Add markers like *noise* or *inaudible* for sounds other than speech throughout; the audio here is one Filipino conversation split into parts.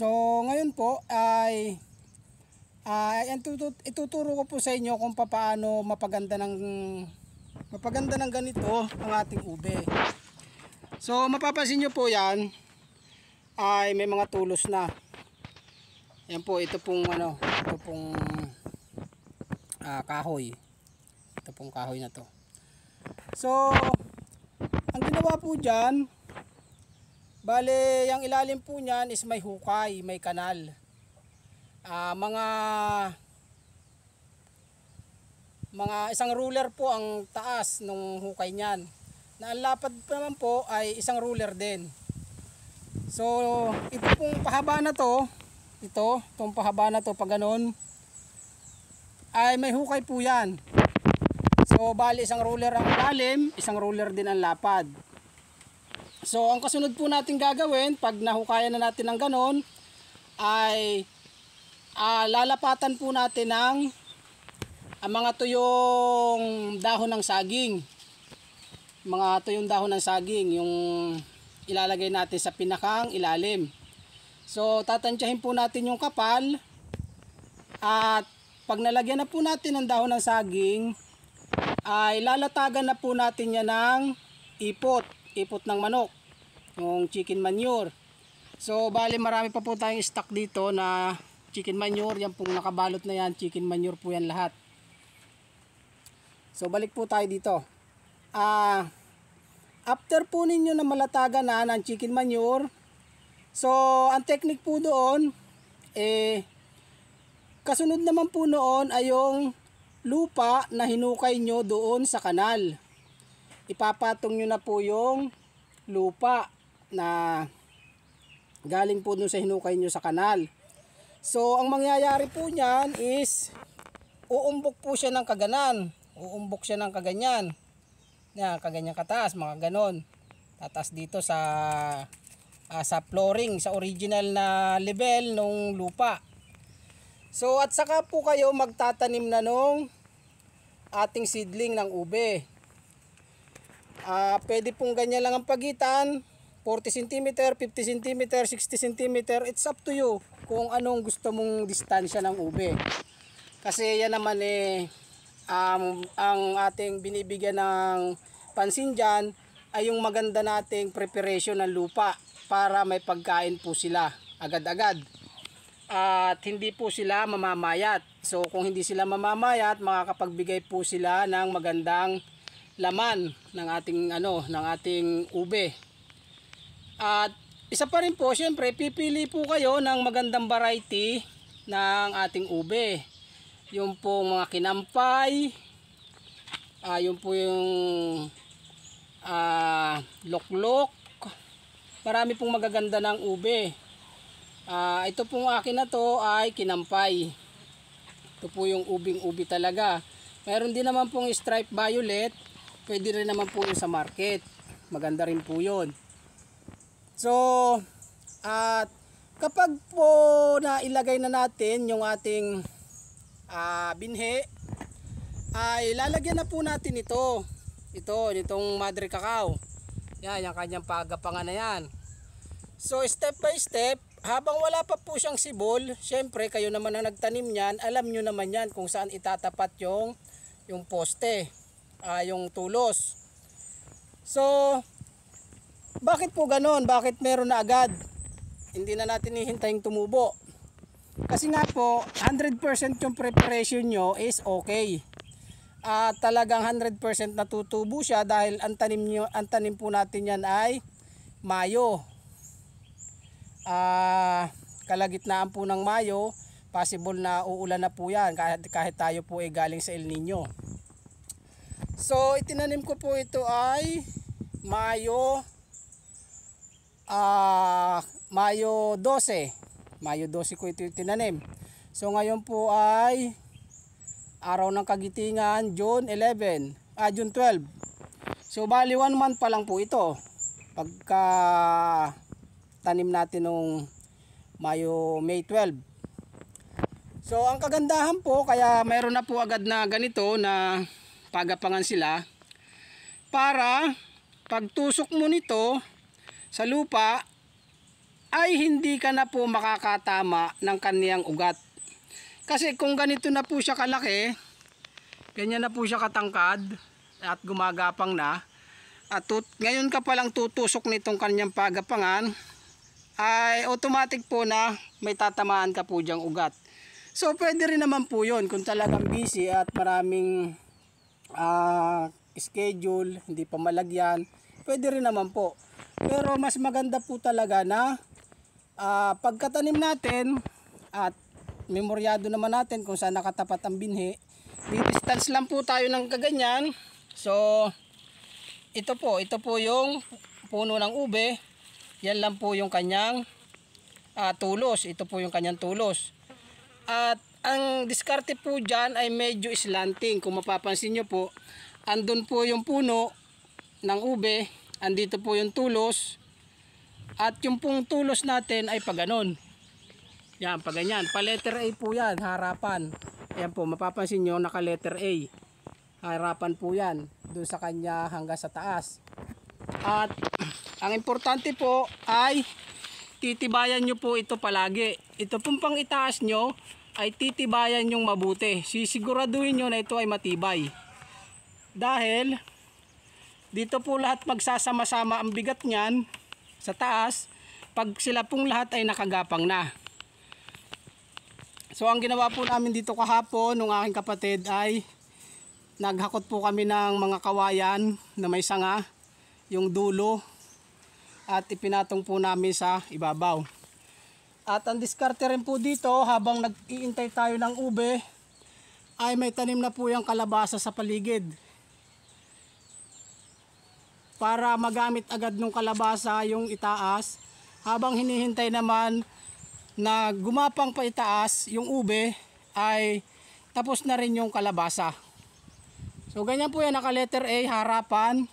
So ngayon po ay uh, ituturo ko po sa inyo kung paano mapaganda ng mapaganda ng ganito ang ating ube. So mapapansin nyo po yan ay may mga tulos na. Yan po ito pong ano ito pong uh, kahoy. Ito pong kahoy na to. So ang ginawa po dyan Bale, yung ilalim po niyan is may hukay, may kanal. Uh, mga mga isang ruler po ang taas nung hukay niyan. Na ang lapad naman po ay isang ruler din. So, ito pong pahaba na to, ito, itong pahaba na to pag ganun, ay may hukay po yan. So, bali isang ruler ang lalim, isang ruler din ang lapad. So, ang kasunod po natin gagawin, pag nahukayan na natin ng ganon, ay uh, lalapatan po natin ng ang mga tuyong dahon ng saging. Mga tuyong dahon ng saging, yung ilalagay natin sa pinakang ilalim. So, tatansyahin po natin yung kapal at pag nalagyan na po natin ng dahon ng saging, ay lalatagan na po natin yan ng ipot ipot ng manok yung chicken manure so bali marami pa po tayong stock dito na chicken manure yan pong nakabalot na yan chicken manure po yan lahat so balik po tayo dito ah uh, after po ninyo na malatagan na ng chicken manure so ang technique po doon eh kasunod naman po noon ay yung lupa na hinukay nyo doon sa kanal ipapatong nyo na po yung lupa na galing po dun sa hinukay nyo sa kanal. So, ang mangyayari po niyan is uumbok po siya ng kaganan. Uumbok siya ng kaganyan. Yan, kaganyan kataas, mga ganon. Tatas dito sa uh, sa flooring, sa original na level nung lupa. So, at saka po kayo magtatanim na nung ating seedling ng ube uh, pwede pong ganyan lang ang pagitan 40 cm, 50 cm, 60 cm it's up to you kung anong gusto mong distansya ng ube kasi yan naman eh um, ang ating binibigyan ng pansin dyan ay yung maganda nating preparation ng lupa para may pagkain po sila agad-agad at hindi po sila mamamayat so kung hindi sila mamamayat makakapagbigay po sila ng magandang laman ng ating ano ng ating ube at isa pa rin po syempre pipili po kayo ng magandang variety ng ating ube yung po mga kinampay uh, yung po yung uh, loklok marami pong magaganda ng ube uh, ito pong akin na to ay kinampay ito po yung ubing ubi talaga meron din naman pong stripe violet pwede rin naman po yun sa market. Maganda rin po yun. So, at kapag po na ilagay na natin yung ating uh, binhe, ay lalagyan na po natin ito. Ito, nitong madre cacao. Yan, yung kanyang pagapangan na yan. So, step by step, habang wala pa po siyang sibol, syempre kayo naman ang nagtanim niyan, alam nyo naman yan kung saan itatapat yung, yung poste uh, yung tulos. So, bakit po ganon? Bakit meron na agad? Hindi na natin hihintayin tumubo. Kasi nga po, 100% yung preparation nyo is okay. Uh, talagang 100% natutubo siya dahil ang tanim, nyo, ang tanim po natin yan ay Mayo. Uh, kalagitnaan po ng Mayo, possible na uulan na po yan kahit, kahit tayo po ay galing sa El Nino. So itinanim ko po ito ay Mayo uh, Mayo 12. Mayo 12 ko ito itinanim. So ngayon po ay araw ng kagitingan June 11, ah June 12. So bali 1 month pa lang po ito. Pagka tanim natin nung Mayo May 12. So ang kagandahan po kaya mayroon na po agad na ganito na pagapangan sila para pagtusok mo nito sa lupa ay hindi ka na po makakatama ng kaniyang ugat. Kasi kung ganito na po siya kalaki, ganyan na po siya katangkad at gumagapang na, at tut ngayon ka palang tutusok nitong kaniyang pagapangan, ay automatic po na may tatamaan ka po diyang ugat. So pwede rin naman po yun kung talagang busy at maraming uh, schedule, hindi pa malagyan, pwede rin naman po. Pero mas maganda po talaga na uh, pagkatanim natin at memoryado naman natin kung saan nakatapat ang binhi, distance lang po tayo ng kaganyan. So, ito po, ito po yung puno ng ube. Yan lang po yung kanyang uh, tulos. Ito po yung kanyang tulos. At ang diskarte po dyan ay medyo slanting. Kung mapapansin nyo po, andun po yung puno ng ube, andito po yung tulos, at yung pong tulos natin ay pa paganon. Yan, pa paganyan. Pa-letter A po yan, harapan. Ayan po, mapapansin nyo, naka-letter A. Harapan po yan, dun sa kanya hanggang sa taas. At *clears throat* ang importante po ay titibayan nyo po ito palagi. Ito pong pang itaas nyo, ay titibayan yung mabuti. Sisiguraduhin nyo na ito ay matibay. Dahil dito po lahat magsasama-sama ang bigat niyan sa taas pag sila pong lahat ay nakagapang na. So ang ginawa po namin dito kahapon nung aking kapatid ay naghakot po kami ng mga kawayan na may sanga, yung dulo at ipinatong po namin sa ibabaw. At ang diskarte rin po dito habang nag-iintay tayo ng ube ay may tanim na po yung kalabasa sa paligid. Para magamit agad ng kalabasa yung itaas habang hinihintay naman na gumapang pa itaas yung ube ay tapos na rin yung kalabasa. So ganyan po yan naka letter A harapan.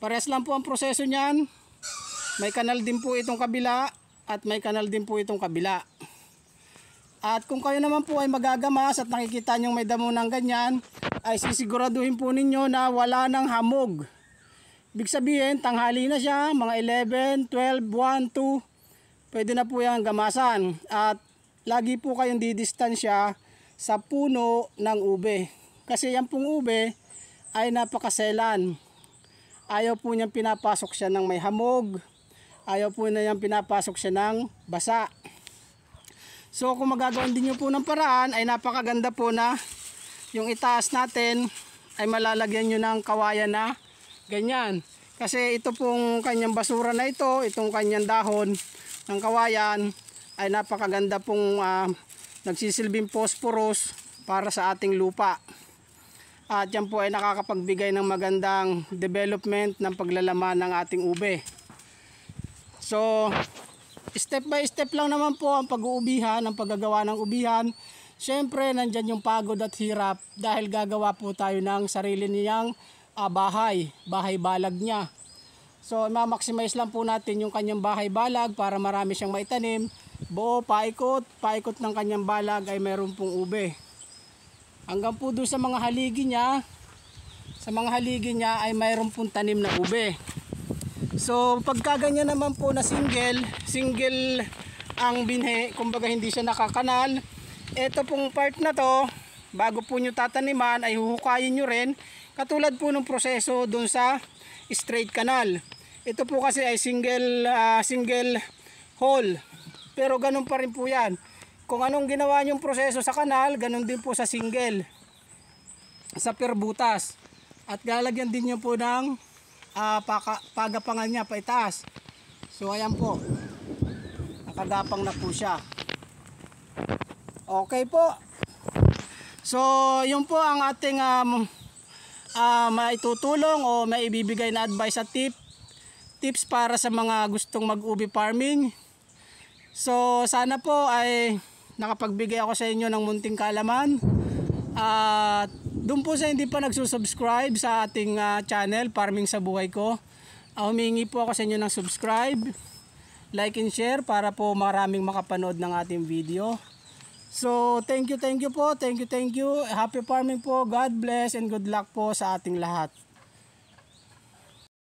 Parehas lang po ang proseso niyan. May kanal din po itong kabila at may kanal din po itong kabila. At kung kayo naman po ay magagamas at nakikita nyo may damo ng ganyan, ay sisiguraduhin po ninyo na wala ng hamog. Ibig sabihin, tanghali na siya, mga 11, 12, 1, 2, pwede na po yan gamasan. At lagi po kayong didistansya sa puno ng ube. Kasi yan pong ube ay napakaselan. Ayaw po niyang pinapasok siya ng may hamog, ayaw po na yan pinapasok siya ng basa so kung magagawin din nyo po ng paraan ay napakaganda po na yung itaas natin ay malalagyan nyo ng kawayan na ganyan kasi ito pong kanyang basura na ito itong kanyang dahon ng kawayan ay napakaganda pong uh, nagsisilbing phosphorus para sa ating lupa at yan po ay nakakapagbigay ng magandang development ng paglalaman ng ating ube So, step by step lang naman po ang pag-uubihan, ang paggagawa ng ubihan. Siyempre, nandyan yung pagod at hirap dahil gagawa po tayo ng sarili niyang uh, bahay, bahay balag niya. So, ma-maximize lang po natin yung kanyang bahay balag para marami siyang maitanim. Buo, paikot, paikot ng kanyang balag ay mayroon pong ube. Hanggang po doon sa mga haligi niya, sa mga haligi niya ay mayroon pong tanim na ube. So pagkaganyan naman po na single, single ang binhe, kumbaga hindi siya nakakanal. Ito pong part na to, bago po nyo tataniman ay huhukayin nyo rin. Katulad po ng proseso dun sa straight canal. Ito po kasi ay single, uh, single hole. Pero ganun pa rin po yan. Kung anong ginawa nyong proseso sa kanal, ganun din po sa single. Sa perbutas. At lalagyan din nyo po ng uh, paka, pagapangan niya itaas So ayan po. Nakagapang na po siya. Okay po. So yun po ang ating um, uh, maitutulong o maibibigay na advice at tip tips para sa mga gustong mag-ubi farming. So sana po ay nakapagbigay ako sa inyo ng munting kalaman at uh, doon po sa hindi pa nagsusubscribe sa ating uh, channel, Farming sa Buhay Ko, uh, humingi po ako sa inyo ng subscribe, like and share para po maraming makapanood ng ating video. So, thank you, thank you po. Thank you, thank you. Happy farming po. God bless and good luck po sa ating lahat.